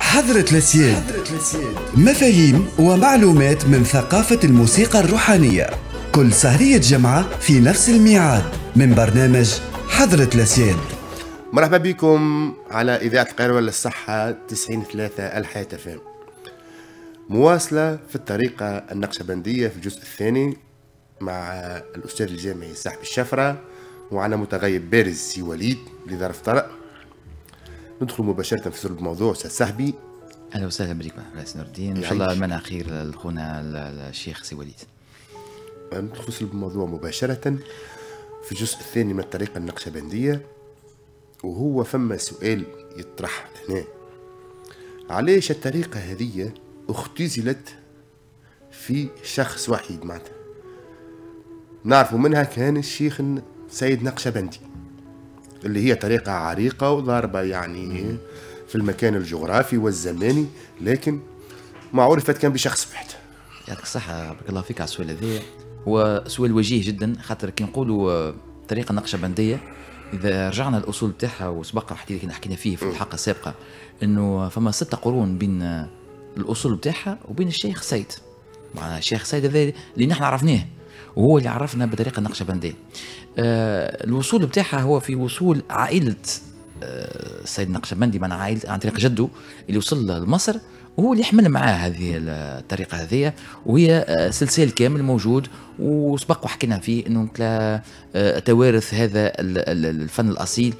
حضرة الأسياد مفاهيم ومعلومات من ثقافة الموسيقى الروحانية كل سهرية جمعة في نفس الميعاد من برنامج حضرة الأسياد مرحبا بكم على إذاعة القاهرة للصحة 903 الحياة فهم مواصلة في الطريقة النقشبندية في الجزء الثاني مع الأستاذ الجامعي صاحب الشفرة وعلى متغيب بارز سي وليد لظرف طرق ندخل مباشره في صلب الموضوع استاذ سهبي اهلا وسهلا بك رئيس نور الدين ان شاء يعني الله المنع خير لخونا الشيخ سي وليد ندخل في الموضوع مباشره في الجزء الثاني من الطريقه النقشبنديه وهو فما سؤال يطرح هنا علاش الطريقه هذه اختزلت في شخص وحيد معناتها نعرفوا منها كان الشيخ سيد نقشبندي اللي هي طريقة عريقة وضاربة يعني في المكان الجغرافي والزماني لكن ما عرفت كان بشخص واحد يعطيك الصحة بارك الله فيك على السؤال هذا هو سؤال وجيه جدا خاطر كي نقولوا طريقة نقشبندية إذا رجعنا الأصول بتاعها وسبق حكينا فيه في الحلقة السابقة أنه فما ستة قرون بين الأصول بتاعها وبين الشيخ سيد معناها الشيخ سيد هذا اللي نحن عرفناه وهو اللي عرفنا بطريقه النقشبنديه آه، الوصول بتاعها هو في وصول عائله السيد آه، النقشبندي من عائله عن طريق جده اللي وصل لمصر وهو اللي حمل معاه هذه الطريقه هذه وهي آه، سلسله كامل موجود وسبق وحكينا فيه انه توارث هذا الفن الاصيل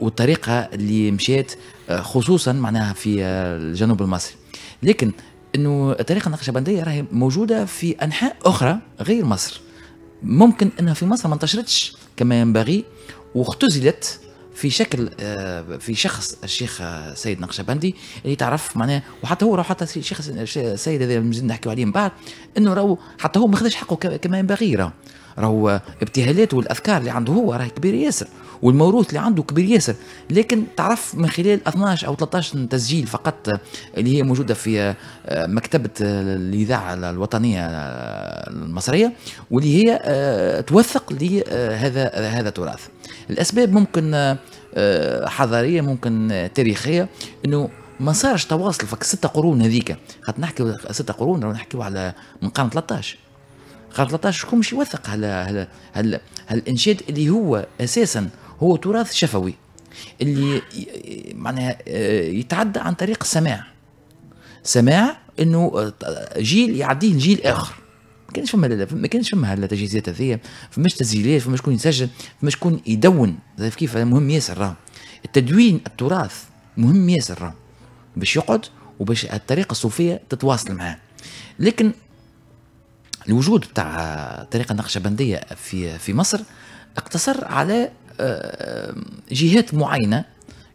والطريقه اللي مشات خصوصا معناها في الجنوب المصري لكن انه الطريقه النقشبنديه راهي موجوده في انحاء اخرى غير مصر ممكن انها في مصر ما انتشرتش كما ينبغي واختزلت في شكل آه، في شخص الشيخ سيد نقشبندي اللي تعرف معناه وحتى هو حتى الشيخ السيد هذا مازال نحكيو عليه من بعد انه راهو حتى هو ما خدش حقه كما ينبغي راهو راهو ابتهالات والاذكار اللي عنده هو راهي كبير ياسر والموروث اللي عنده كبير ياسر لكن تعرف من خلال 12 او 13 تسجيل فقط آه، اللي هي موجوده في آه، مكتبه آه، الاذاعه الوطنيه المصريه واللي هي توثق لهذا هذا التراث الاسباب ممكن حضاريه ممكن تاريخيه انه ما صارش تواصل فك ستة قرون هذيك خاطر نحكي ستة قرون نحكيو على من قرن 13 خاطر شكون يوثق على هلا هالانشاد اللي هو اساسا هو تراث شفوي اللي معناها آه، يتعدى عن طريق السماع سماع انه آه، جيل يعديه لجيل اخر ما كانش فما ما كانش فما التجهيزات هذيا فماش تسجيلات فما شكون يسجل فما شكون يدون تعرف كيف مهم ياسر راه التدوين التراث مهم ياسر راه باش يقعد وباش الطريقه الصوفيه تتواصل معاه لكن الوجود بتاع الطريقه النقشبنديه في في مصر اقتصر على آه، جهات معينه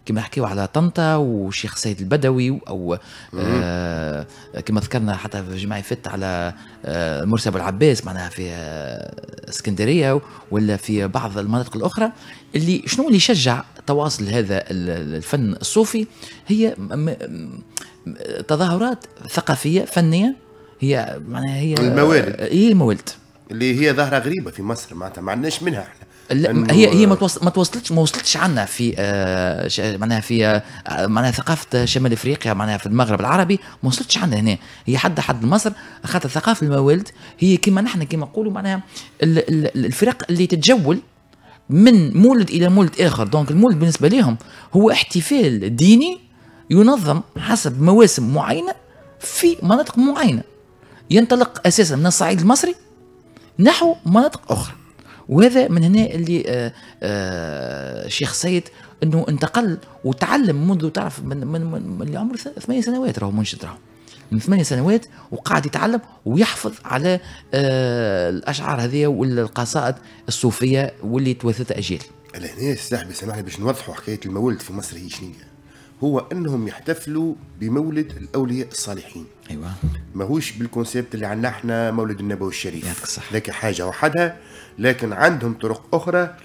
كما حكيو على طنطا وشيخ سيد البدوي او آه كما ذكرنا حتى في جماعه فت على آه مرسى ابو العباس معناها في آه اسكندريه ولا في بعض المناطق الاخرى اللي شنو اللي شجع تواصل هذا الفن الصوفي هي تظاهرات ثقافيه فنيه هي معناها هي الموالد هي إيه، الموالد اللي هي ظاهره غريبه في مصر معناتها ما عندناش منها احنا لا هي هي ما ما توصلتش ما وصلتش عندنا في آه معناها في آه معناها ثقافه شمال افريقيا معناها في المغرب العربي ما وصلتش عندنا هنا هي حد حد مصر خاطر ثقافه الموالد هي كما نحن كما نقولوا معناها الفرق اللي تتجول من مولد الى مولد اخر دونك المولد بالنسبه لهم هو احتفال ديني ينظم حسب مواسم معينه في مناطق معينه ينطلق اساسا من الصعيد المصري نحو مناطق اخرى وهذا من هنا اللي الشيخ آه، آه، سيد انه انتقل وتعلم منذ تعرف من من, من, من عمره ثمانية سنوات راهو منشد راهو من ثمانية سنوات وقاعد يتعلم ويحفظ على آه، الاشعار هذه والقصائد الصوفيه واللي توثت اجيال. هنا السحبه سامحني باش نوضحوا حكايه المولد في مصر هي شنو هو انهم يحتفلوا بمولد الاولياء الصالحين ايوه ماهوش بالكونسيبت اللي عندنا احنا مولد النبوي الشريف صح حاجه وحدها لكن عندهم طرق اخرى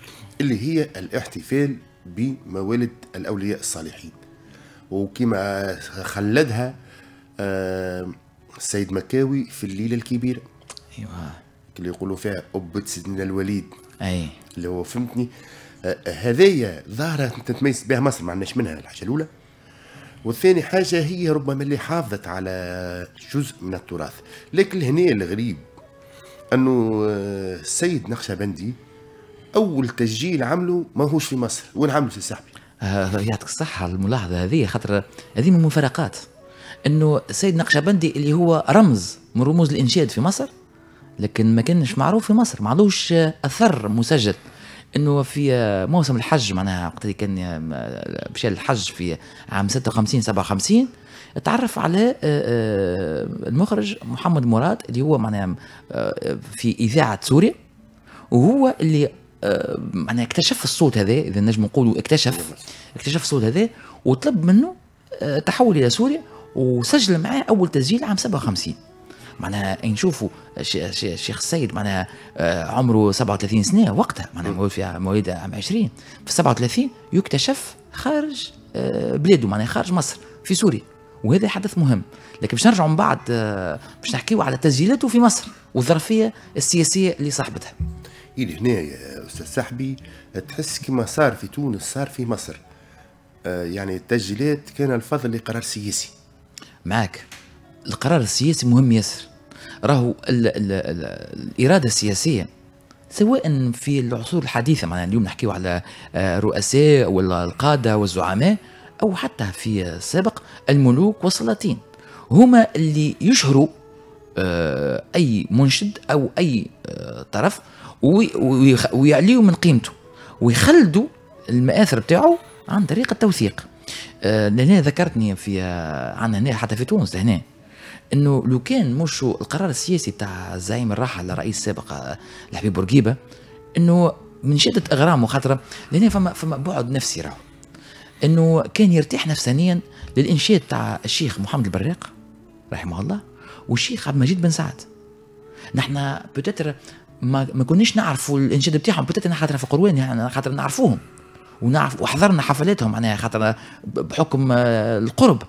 اللي هي الاحتفال بموالد الاولياء الصالحين وكما خلدها آه، السيد مكاوي في الليله الكبيره ايوه اللي يقولوا فيها أبة سيدنا الوليد أي اللي هو فهمتني آه، هذايا ظاهرة تتميز بها مصر ما عندناش منها الحاجة الأولى والثاني حاجه هي ربما اللي حافظت على جزء من التراث لكن هنا الغريب انه آه، السيد نقشبندي اول تسجيل عمله ماهوش في مصر وين عمله سي صاحبي آه، يعطيك الصحة الملاحظة هذه خاطر هذه من المفارقات انه السيد نقشبندي اللي هو رمز من رموز الانشاد في مصر لكن ما كانش معروف في مصر ما عندوش آه، اثر مسجل انه في موسم الحج معناها وقت اللي كان مشى الحج في عام 56 57 تعرف على آه، آه، المخرج محمد مراد اللي هو معناها آه، في اذاعه سوريا وهو اللي معناها اكتشف الصوت هذا اذا نجم نقولوا اكتشف اكتشف الصوت هذا وطلب منه تحول الى سوريا وسجل معاه اول تسجيل عام 57 معناها نشوفوا الشيخ السيد معناها آه، عمره 37 سنه وقتها معناها مولد في مواليد عام 20 في 37 يكتشف خارج آه، بلاده معناها خارج مصر في سوريا وهذا حدث مهم لكن باش نرجعوا من بعد آه، باش نحكيوا على تسجيلاته في مصر والظرفيه السياسيه اللي صاحبتها اللي هنا يا استاذ سحبي تحس كما صار في تونس صار في مصر يعني التسجيلات كان الفضل لقرار سياسي معك القرار السياسي مهم ياسر راهو الاراده السياسيه سواء في العصور الحديثه معنا اليوم نحكيو على آه، رؤساء ولا القاده والزعماء او حتى في السابق الملوك والسلاطين هما اللي يشهروا آه، اي منشد او اي آه، طرف ويعليوا من قيمته ويخلدوا المآثر بتاعه عن طريق التوثيق لهنا ذكرتني في عندنا هنا حتى في تونس هنا انه لو كان مش القرار السياسي تاع زعيم الراحل الرئيس السابق آه، الحبيب بورقيبه انه من شده اغرامه خاطر لان فما فما بعد نفسي راهو انه كان يرتاح نفسانيا للانشاد تاع الشيخ محمد البراق رحمه الله والشيخ عبد المجيد بن سعد نحن بوتيتر ما ما كناش نعرفوا الانشاد بتاعهم بوتيتر خاطر في قروان يعني خاطر نعرفوهم ونعرف وحضرنا حفلاتهم معناها خاطر بحكم آه، القرب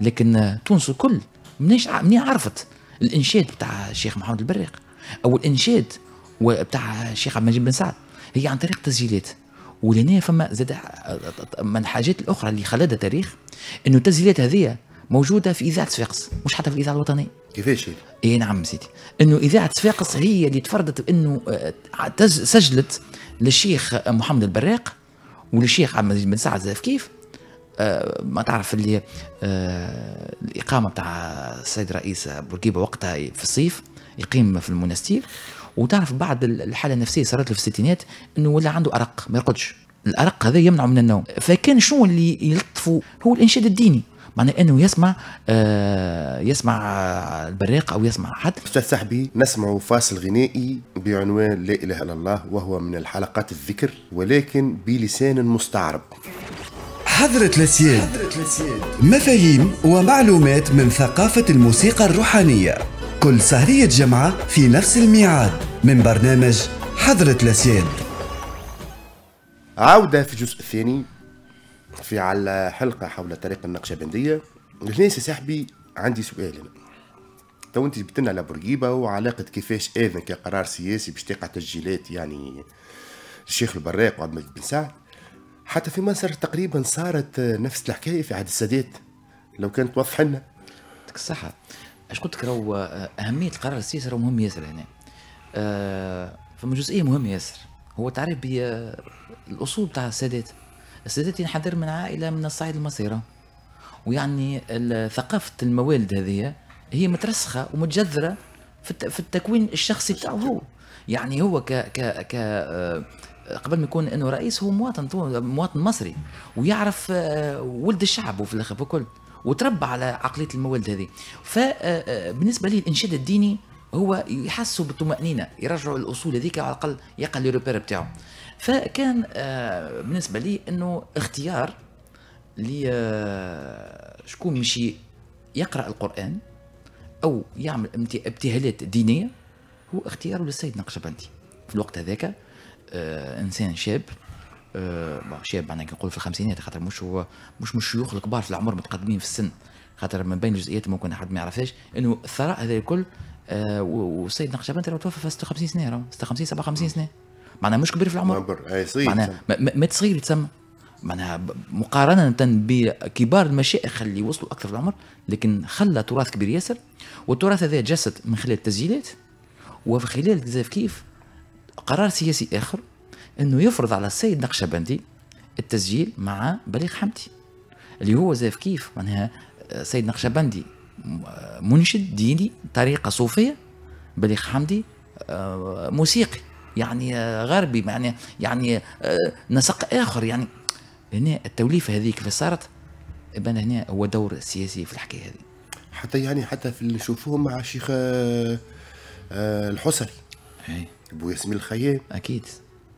لكن آه، تونس الكل منيش منين عرفت الانشاد بتاع الشيخ محمد البراق او الانشاد بتاع الشيخ عبد المجيد بن سعد هي عن طريق تسجيلات ولهنا فما زاد من الحاجات الاخرى اللي خلدها تاريخ انه التسجيلات هذه موجوده في اذاعه صفاقس مش حتى في الاذاعه الوطنيه كيفاش اي نعم سيدي انه اذاعه صفاقس هي اللي تفردت بانه آه، سجلت للشيخ محمد البراق وللشيخ عبد المجيد بن سعد كيف آه، ما تعرف اللي آه، الاقامه بتاع السيد رئيس بورقيبه وقتها في الصيف يقيم في المنستير وتعرف بعد الحاله النفسيه صارت له في الستينات انه ولا عنده ارق ما يرقدش الارق هذا يمنعه من النوم فكان شنو اللي يلطفه هو الانشاد الديني معناه انه يسمع آه يسمع البراق او يسمع حد استاذ سحبي نسمع فاصل غنائي بعنوان لا اله الا الله وهو من الحلقات الذكر ولكن بلسان مستعرب حضرة الأسياد مفاهيم ومعلومات من ثقافة الموسيقى الروحانية كل سهرية جمعة في نفس الميعاد من برنامج حضرة الأسياد عودة في الجزء الثاني في على حلقة حول الطريقة النقشبندية هنا صاحبي عندي سؤال أنا تو انت جبت لنا على بورقيبه وعلاقه كيفاش اذن كقرار سياسي باش تقع تسجيلات يعني الشيخ البراق وعبد المجيد بن سعد حتى في مصر تقريبا صارت آه، نفس الحكايه في عهد السادات لو كانت توضح لنا يعطيك الصحة اش قلت لك راهو آه، أهمية القرار السياسي راهو مهم ياسر هنا أه فما جزئية مهمة ياسر هو تعرف آه، الأصول تاع السادات السادات ينحدر من عائلة من الصعيد المصيرة ويعني ثقافة الموالد هذه هي مترسخة ومتجذرة في التكوين الشخصي تاعو هو يعني هو ك ك ك قبل ما يكون انه رئيس هو مواطن مواطن مصري ويعرف آه، ولد الشعب وفي الاخر وكل وتربى على عقليه الموالد هذه فبالنسبه آه، آه، لي الانشاد الديني هو يحسوا بالطمانينه يرجعوا الاصول هذيك على الاقل يقل لي روبير بتاعه فكان بالنسبه لي انه اختيار لي شكون مشي يقرا القران او يعمل ابتهالات دينيه هو اختياره للسيد نقشبندي في الوقت هذاك آه، انسان شاب آه، بون شاب معناها كنقول في الخمسينات خاطر مش هو مش من الشيوخ الكبار في العمر متقدمين في السن خاطر من بين الجزئيات ممكن حد ما يعرفهاش انه الثراء هذا الكل آه والسيد نقشبند ترى توفى في 56 سنه 56 57 سنه معناها مش كبير في العمر اي صغير معناها مات صغير يتسمى معناها مقارنة بكبار المشائخ اللي وصلوا أكثر في العمر لكن خلى تراث كبير ياسر والتراث هذا جسد من خلال التسجيلات وفي خلال كيف قرار سياسي اخر انه يفرض على السيد نقشبندي التسجيل مع بليغ حمدي اللي هو زاف كيف معناها السيد آه، نقشبندي آه، منشد ديني طريقه صوفيه بليغ حمدي آه، موسيقي يعني غربي يعني يعني نسق اخر يعني هنا التوليفه هذه كيف صارت ابان هنا هو دور سياسي في الحكايه هذه حتى يعني حتى في اللي نشوفوه مع الشيخ الحسري إيه. بو ياسمين الخيام اكيد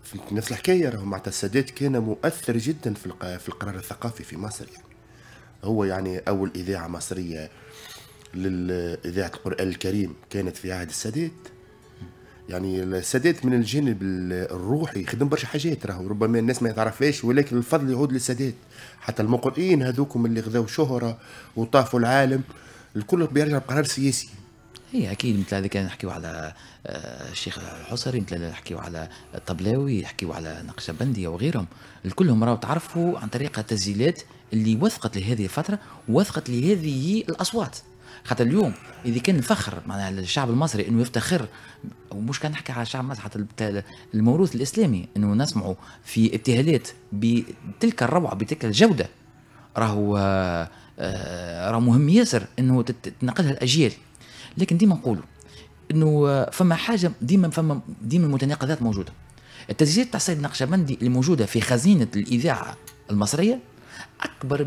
فهمت نفس الحكايه راهو معناتها السادات كان مؤثر جدا في في القرار الثقافي في مصر يعني. هو يعني اول اذاعه مصريه للاذاعه القران الكريم كانت في عهد السادات يعني السادات من الجانب الروحي خدم برشا حاجات راهو ربما الناس ما تعرفهاش ولكن الفضل يعود للسادات حتى المقرئين هذوكم اللي غذوا شهره وطافوا العالم الكل بيرجع بقرار سياسي هي إيه، اكيد مثل هذا كان نحكيو على آه، الشيخ الحصري مثل نحكيو على الطبلاوي نحكيو على نقشبندي وغيرهم الكلهم راهو تعرفوا عن طريق التسجيلات اللي وثقت لهذه الفتره وثقت لهذه الاصوات خاطر اليوم اذا كان الفخر معناها الشعب المصري انه يفتخر ومش كان نحكي على الشعب المصري حتى الموروث الاسلامي انه نسمعوا في ابتهالات بتلك الروعه بتلك الجوده راهو آه، آه، راه مهم ياسر انه تتنقلها الاجيال لكن ديما نقولوا انه آه، فما حاجه ديما فما ديما المتناقضات موجوده التسجيلات تاع سيد النقشبندي الموجوده في خزينه الاذاعه المصريه اكبر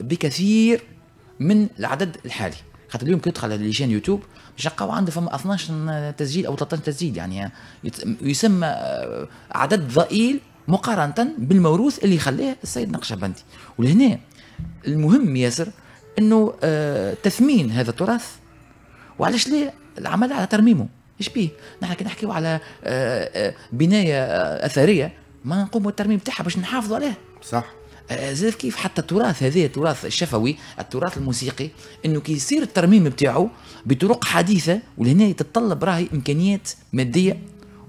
بكثير من العدد الحالي خاطر اليوم كي تدخل على ليشين يوتيوب باش نلقاو عنده فما 12 تسجيل او 13 تسجيل يعني يسمى آه، عدد ضئيل مقارنه بالموروث اللي خلاه السيد نقشبندي ولهنا المهم ياسر انه آه، تثمين هذا التراث وعلاش ليه العمل على ترميمه ايش بيه نحن كي نحكيو على آه، آه، بنايه آه، اثريه ما نقوموا بالترميم تاعها باش نحافظوا عليها صح زاد كيف حتى التراث هذا التراث الشفوي التراث الموسيقي انه كي يصير الترميم بتاعه بطرق حديثه ولهنا يتطلب راهي امكانيات ماديه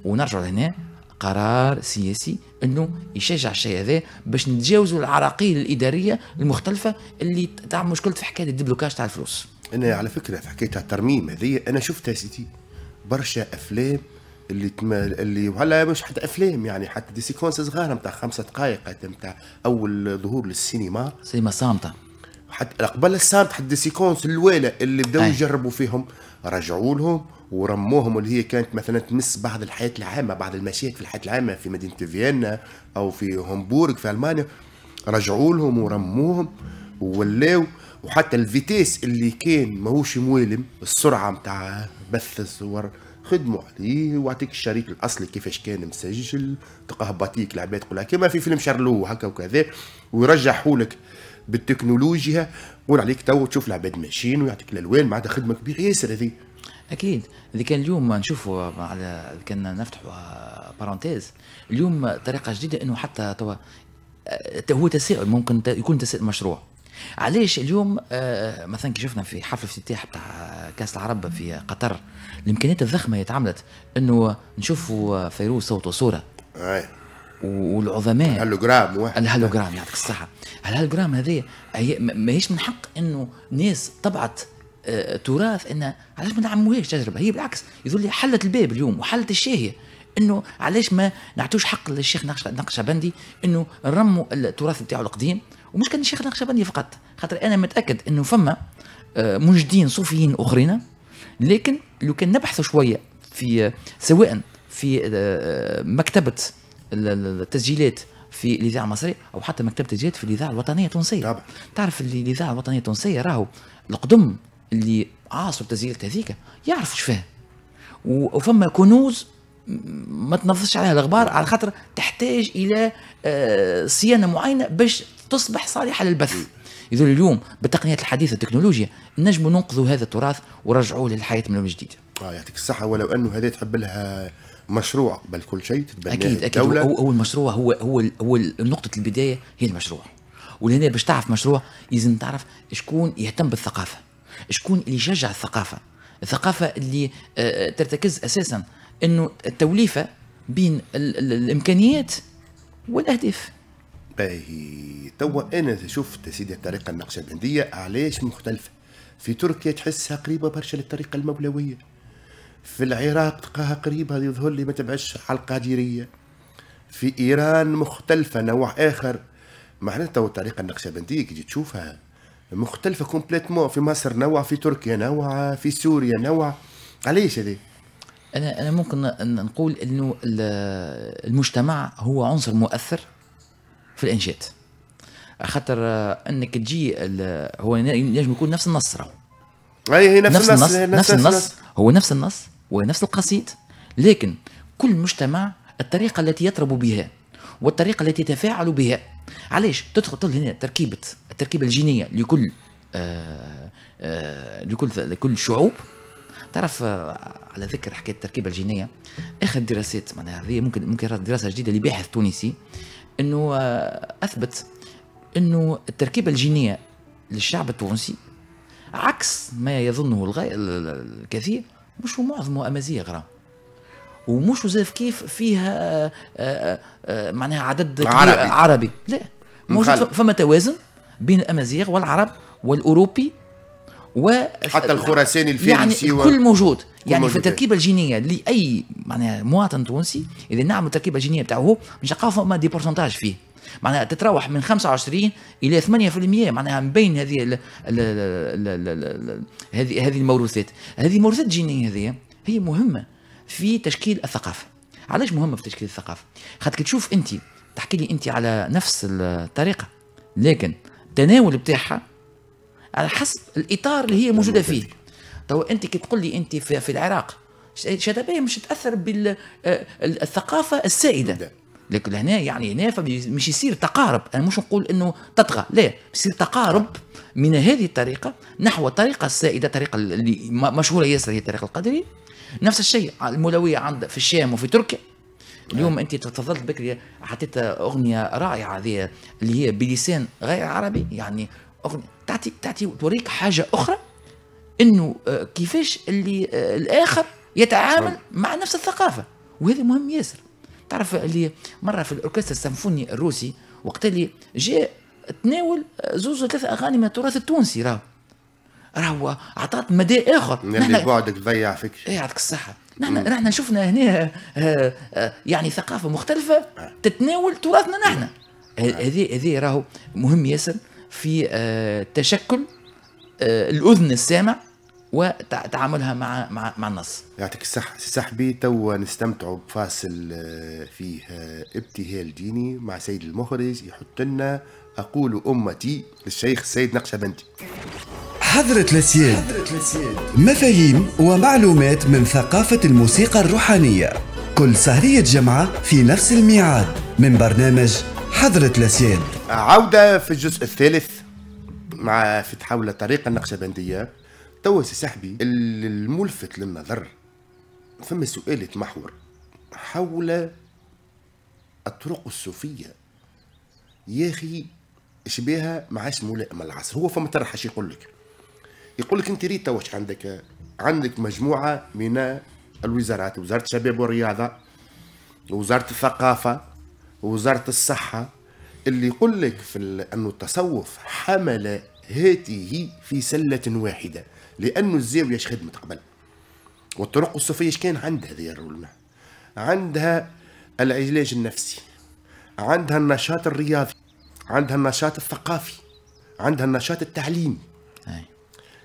ونرجع لهنا قرار سياسي انه يشجع الشيء هذا باش نتجاوزوا العراقيل الاداريه المختلفه اللي تعمل مشكله في حكايه الدبلوكاج تاع الفلوس انا على فكره في حكايه الترميم هذه انا شفتها سيتي برشا افلام اللي تم... اللي وهلا مش حتى افلام يعني حتى دي سيكونس صغار نتاع خمسة دقائق نتاع اول ظهور للسينما سينما صامته حتى قبل الصامت حتى دي سيكونس الاولى اللي بداو يجربوا فيهم رجعوا لهم ورموهم اللي هي كانت مثلا تمس بعض الحياه العامه بعض المشاهد في الحياه العامه في مدينه فيينا او في هومبورغ في المانيا رجعوا لهم ورموهم ولاو وحتى الفيتيس اللي كان ماهوش موالم السرعه متاع بث الصور خدموا عليه ويعطيك الشريط الاصلي كيفاش كان مسجل تقهبطيك العباد كلها كما في فيلم شارلو هكا وكذا ويرجحولك بالتكنولوجيا قول عليك تو تشوف العباد ماشيين ويعطيك الالوان معناتها خدمه كبيره ياسر هذه اكيد اذا كان اليوم نشوفوا على كان نفتحوا بارونتيز اليوم طريقه جديده انه حتى توا آه، هو تساؤل ممكن يكون تساؤل مشروع علاش اليوم آه، آه، مثلا كي شفنا في حفل افتتاح بتاع كاس العرب في قطر الامكانيات الضخمه اللي اتعملت انه نشوفوا آه، فيروز صوت وصوره أي. والعظماء الهولوجرام واحد يعطيك الصحه الهولوجرام هذه ماهيش من حق انه ناس طبعت تراث ان علاش ما نعملوهاش تجربه هي بالعكس يقول لي حلت الباب اليوم وحلت الشاهيه انه علاش ما نعطوش حق للشيخ نقشبندي انه نرموا التراث بتاعه القديم ومش كان الشيخ النقشبندي فقط خاطر انا متاكد انه فما آه، مجدين صوفيين اخرين لكن لو كان نبحث شويه في آه، سواء في آه، مكتبه التسجيلات في الاذاعه المصريه او حتى مكتبه التسجيلات في الاذاعه الوطنيه التونسيه طبعا. تعرف اللي الاذاعه الوطنيه التونسيه راهو القدم اللي عاصوا التسجيل هذيك يعرفوا شفاه وفما كنوز ما تنفذش عليها الاخبار على خاطر تحتاج الى صيانه معينه باش تصبح صالحه للبث إذا اليوم بالتقنيات الحديثه التكنولوجيا نجم ننقذوا هذا التراث ورجعوه للحياه من جديد. اه يعطيك الصحه ولو انه هذا تحب لها مشروع بل كل شيء تتبناه اكيد اكيد الدولة. هو, هو المشروع هو هو هو نقطه البدايه هي المشروع ولهنا باش تعرف مشروع لازم تعرف شكون يهتم بالثقافه شكون اللي يشجع الثقافه الثقافه اللي آه، ترتكز اساسا انه التوليفه بين الامكانيات والاهداف باهي توا انا شفت سيدي الطريقه النقشبنديه علاش مختلفه في تركيا تحسها قريبه برشا للطريقه المولويه في العراق تلقاها قريبه يظهر لي ما تبعش على القادريه في ايران مختلفه نوع اخر معناتها الطريقه النقشبنديه كي تشوفها مختلفة كومبليتمون في مصر نوع في تركيا نوع في سوريا نوع علاش هذا انا انا ممكن نقول انه المجتمع هو عنصر مؤثر في الانشاد خاطر انك تجي هو ينجم يكون نفس النص راهو اي نفس, نفس النص, النص نفس, النص, النص هو نفس النص ونفس القصيد لكن كل مجتمع الطريقه التي يطرب بها والطريقه التي يتفاعل بها علاش تدخل هنا تركيبه التركيبه الجينيه لكل آآ آه، آآ آه، لكل لكل الشعوب تعرف آه، على ذكر حكايه التركيبه الجينيه اخر دراسات معناها هذه ممكن ممكن دراسه جديده لباحث تونسي انه آه، اثبت انه التركيبه الجينيه للشعب التونسي عكس ما يظنه الغير الكثير مش معظم امازيغ راه ومش وزاف كيف فيها آه، آه، معناها عدد عربي, عربي. لا موجود فما توازن بين الامازيغ والعرب والاوروبي و حتى الخراساني الفارسي يعني الكل موجود يعني في التركيبه الجينيه لاي معناها مواطن تونسي اذا نعمل التركيبه الجينيه بتاعه مش نلقاو فما دي بورسنتاج فيه معناها تتراوح من 25 الى 8% معناها من بين هذه هذه هذه الموروثات هذه الموروثات الجينيه هذه هي مهمه في تشكيل الثقافه علاش مهمه في تشكيل الثقافه خاطر كي تشوف انت تحكي لي انت على نفس الطريقه لكن التناول بتاعها على حسب الاطار اللي هي موجوده فيه تو انت كي تقول لي انت في, في العراق شتبيه مش تاثر بالثقافه آه، السائده نعم. لكن هنا يعني هنا مش يصير تقارب انا مش نقول انه تطغى لا يصير تقارب من هذه الطريقه نحو الطريقه السائده الطريقه اللي مشهوره ياسر هي الطريقه القدريه نفس الشيء المولويه عند في الشام وفي تركيا اليوم انت تفضلت بكري حطيت اغنيه رائعه هذه اللي هي بلسان غير عربي يعني اغنيه تعطي تعطي توريك حاجه اخرى انه آه، كيفاش اللي آه، الاخر يتعامل مع نفس الثقافه وهذا مهم ياسر تعرف اللي مره في الاوركسترا السمفوني الروسي وقت اللي جاء تناول آه، زوز ثلاث اغاني من التراث التونسي راهو راهو عطات مدى اخر نحن بعدك ضيع فيك إيه، يعطيك الصحه نحن نحن شفنا هنا آآ آآ يعني ثقافه مختلفه تتناول تراثنا نحن هذه هذه راهو مهم ياسر في آه، تشكل آه، الاذن السامع وتعاملها مع مع مع النص يعطيك الصحة صاحبي تو نستمتعوا بفاصل آه، فيه ابتهال ديني مع سيد المخرج يحط لنا أقول أمتي للشيخ السيد نقشبندي حضرة الأسياد مفاهيم ومعلومات من ثقافة الموسيقى الروحانية كل سهرية جمعة في نفس الميعاد من برنامج حضرة الأسياد عودة في الجزء الثالث مع فتح حول الطريقة النقشبندية توا سي صاحبي الملفت للنظر فما سؤال يتمحور حول الطرق الصوفية يا أخي شبيها ما عادش ملائم العصر هو فما ترى حاش يقول لك يقول لك انت ريت واش عندك عندك مجموعة من الوزارات وزارة الشباب والرياضة وزارة الثقافة وزارة الصحة اللي يقول لك في انه التصوف حمل هاته في سله واحده لانه الزاويه اش خدمت قبل والطرق الصوفيه اش كان عندها هذه الرولمة عندها العلاج النفسي عندها النشاط الرياضي عندها النشاط الثقافي عندها النشاط التعليمي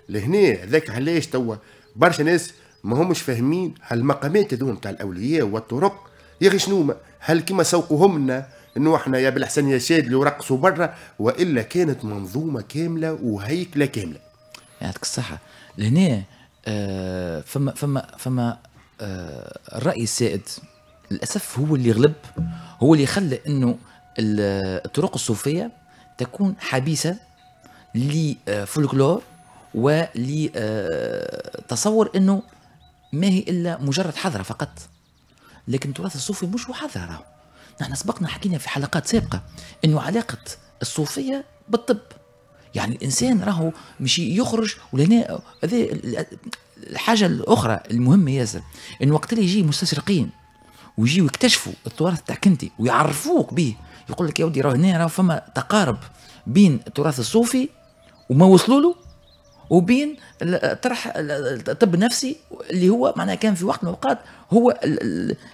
لهنا ذاك علاش توا برشا ناس ما همش فاهمين هالمقامات هذوما تاع الاولياء والطرق يا اخي شنو هل كما سوقهم لنا انه احنا يا بالحسن يا شاد اللي رقصوا برا والا كانت منظومه كامله وهيكله كامله يعطيك الصحه لهنا آه فما فما فما آه الراي السائد للاسف هو اللي غلب هو اللي خلى انه الطرق الصوفيه تكون حبيسه لفولكلور آه، ولتصور آه، انه ما هي الا مجرد حضره فقط لكن التراث الصوفي مش حضره راهو نحن سبقنا حكينا في حلقات سابقة أنه علاقة الصوفية بالطب يعني الانسان راهو مش يخرج ولهنا الحاجه الاخرى المهمه ياسر انه وقت اللي يجي مستشرقين ويجيوا يكتشفوا التراث تاع كنتي ويعرفوك به يقول لك يا ودي راه هنا راه فما تقارب بين التراث الصوفي وما وصلوا له وبين طرح الطب النفسي اللي هو معناها كان في وقت من الاوقات هو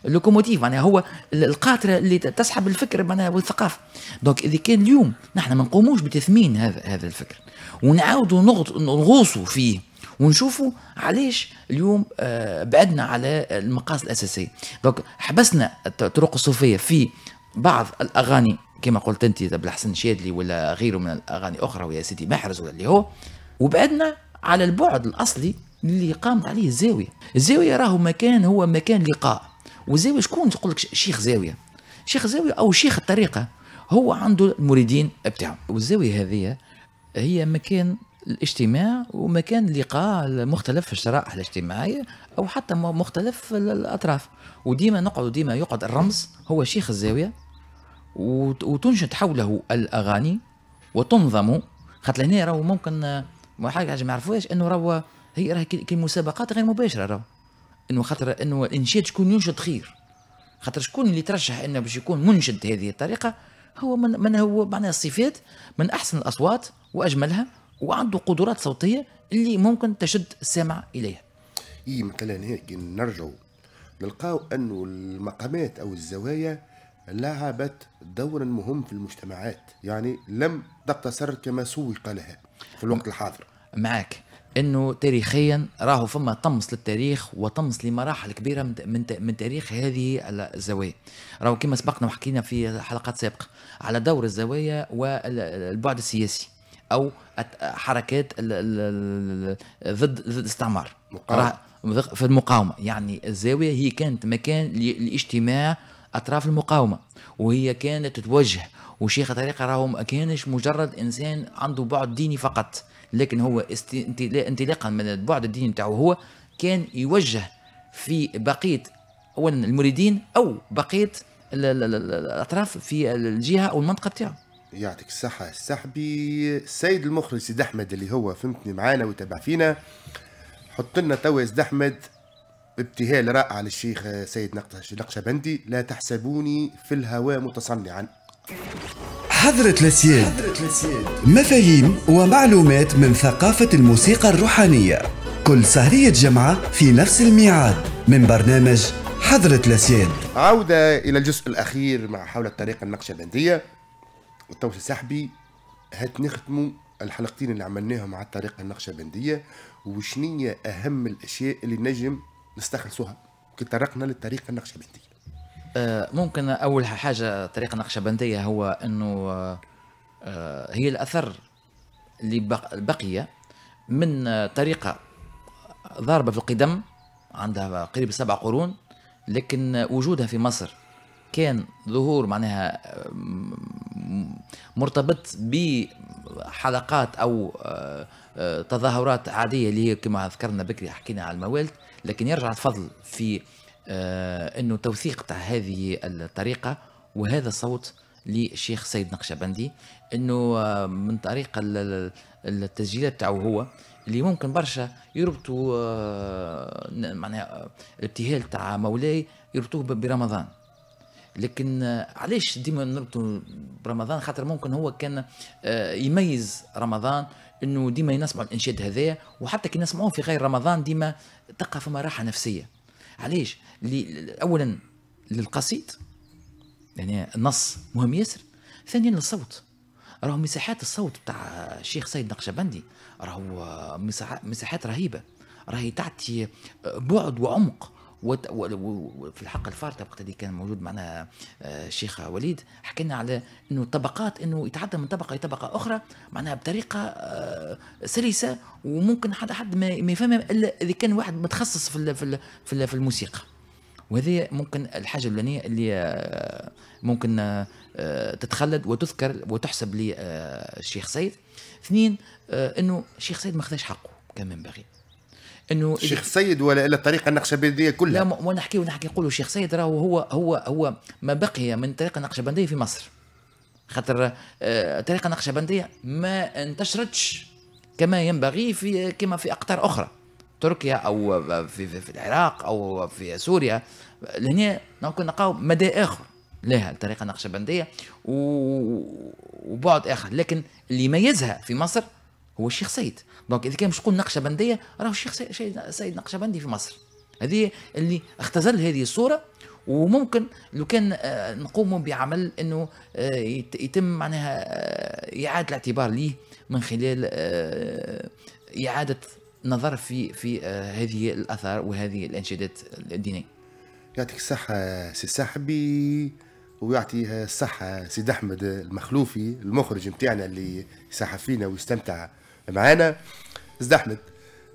اللوكوموتيف معناها هو القاطره اللي تسحب الفكر معناها والثقافه دونك اذا كان اليوم نحن ما نقوموش بتثمين هذا هذا الفكر ونعاودوا نغوصوا فيه ونشوفوا علاش اليوم آه، بعدنا على المقاصد الاساسيه دونك حبسنا الطرق الصوفيه في بعض الاغاني كما قلت انت بالحسن شادلي ولا غيره من الاغاني اخرى ويا سيدي محرز ولا اللي هو وبعدنا على البعد الأصلي اللي قامت عليه الزاوية الزاوية راهو مكان هو مكان لقاء والزاوية شكون تقول لك شيخ زاوية شيخ زاوية أو شيخ الطريقة هو عنده المريدين بتاعه والزاوية هذه هي مكان الاجتماع ومكان لقاء مختلف الشرائح الاجتماعية أو حتى مختلف الأطراف وديما نقعد ديما يقعد الرمز هو شيخ الزاوية وتنشد حوله الأغاني وتنظم خاطر هنا راهو ممكن ما حاجه ما يعرفوهاش انه راهو هي راه كي مسابقات غير مباشره راهو انه خاطر انه انشاد شكون ينشد خير خاطر شكون اللي ترشح انه باش يكون منشد هذه الطريقه هو من, من هو معناها الصفات من احسن الاصوات واجملها وعنده قدرات صوتيه اللي ممكن تشد السامع اليها. اي مثلا هيك نرجعوا نلقاو انه المقامات او الزوايا لعبت دورا مهم في المجتمعات يعني لم تقتصر كما سوق لها في الوقت الحاضر معك انه تاريخيا راهو فما طمس للتاريخ وطمس لمراحل كبيره من من تاريخ هذه الزوايا راهو كما سبقنا وحكينا في حلقات سابقه على دور الزوايا والبعد السياسي او حركات ضد ضد الاستعمار في المقاومه يعني الزاويه هي كانت مكان لاجتماع اطراف المقاومه وهي كانت تتوجه وشيخ طريقه راهو ما كانش مجرد انسان عنده بعد ديني فقط لكن هو انطلاقا من البعد الديني نتاعو هو كان يوجه في بقيه اولا المريدين او بقيه الاطراف في الجهه او المنطقه نتاعو يعطيك الصحة صاحبي السيد المخرج سيد أحمد اللي هو فهمتني معانا ويتابع فينا حط لنا توا سيد أحمد ابتهال رائع للشيخ سيد نقشبندي لا تحسبوني في الهواء متصنعا حضرة الأسياد مفاهيم ومعلومات من ثقافة الموسيقى الروحانية كل سهرية جمعة في نفس الميعاد من برنامج حضرة الأسياد عودة إلى الجزء الأخير مع حول الطريقة النقشبندية والتوسي السحبي هات نختموا الحلقتين اللي عملناهم على الطريقة النقشبندية وشنية أهم الأشياء اللي نجم نستخلصوها كي طرقنا للطريقة النقشبندية آه، ممكن اول حاجه طريقه نقشبنديه هو انه آه، آه، هي الاثر اللي بقي من طريقه ضاربه في القدم عندها قريب سبع قرون لكن وجودها في مصر كان ظهور معناها مرتبط بحلقات او تظاهرات عاديه اللي هي كما ذكرنا بكري حكينا على الموالد لكن يرجع الفضل في آه، انه توثيق تاع هذه الطريقه وهذا الصوت للشيخ سيد نقشبندي انه آه، من طريق التسجيلات تاعو هو اللي ممكن برشا يربطوا آه، معناها الابتهال تاع مولاي يربطوه برمضان لكن علاش ديما نربطوا برمضان خاطر ممكن هو كان يميز رمضان انه ديما يسمعوا الانشاد هذايا وحتى كي نسمعوه في غير رمضان ديما تلقى فما راحه نفسيه علاش اولا للقصيد يعني النص مهم ياسر ثانيا للصوت راهو مساحات الصوت تاع الشيخ سيد نقشبندي راهو آه، مساحات رهيبه راهي تعطي آه، بعد وعمق وفي الحق الفارطه وقت اللي كان موجود معنا الشيخ آه، وليد حكينا على انه الطبقات انه يتعدى من طبقه لطبقه اخرى معناها بطريقه آه، سلسه وممكن حد حد ما يفهمها الا اذا كان واحد متخصص في في في الموسيقى وهذه ممكن الحاجه الاولانيه اللي آه، ممكن تتخلد وتذكر وتحسب للشيخ سيد اثنين انه الشيخ سيد ما خذاش حقه كما ينبغي انه الشيخ سيد ولا الا الطريقه النقشبنديه كلها لا ونحكي ونحكي نقولوا الشيخ سيد راهو هو هو هو ما بقي من طريقه النقشبنديه في مصر خاطر الطريقه آه، النقشبنديه ما انتشرتش كما ينبغي في كما في اقطار اخرى تركيا او في, في, في العراق او في سوريا لهنا نكون نلقاو مدى اخر لها الطريقه النقشبنديه وبعد اخر لكن اللي يميزها في مصر هو الشيخ سيد دونك اذا كان مش نقول نقشبنديه راهو الشيخ سيد نقشبندي في مصر هذه اللي اختزل هذه الصوره وممكن لو كان آه، نقوموا بعمل انه آه، يتم معناها آه، اعاده الاعتبار ليه من خلال اعاده نظر في في هذه الاثار وهذه الانشادات الدينيه. يعطيك الصحه سي صاحبي ويعطي الصحه سيد احمد المخلوفي المخرج نتاعنا اللي يسحب فينا ويستمتع معانا استاذ احمد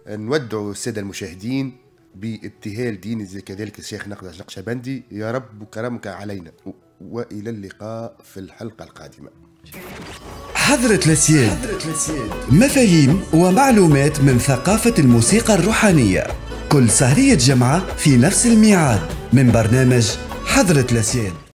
نودع الساده المشاهدين بابتهال ديني زي كذلك الشيخ نقد القشبندي يا رب كرمك علينا والى اللقاء في الحلقه القادمه حضرة الأسياد مفاهيم ومعلومات من ثقافة الموسيقى الروحانية كل سهرية جمعة في نفس الميعاد من برنامج حضرة الأسياد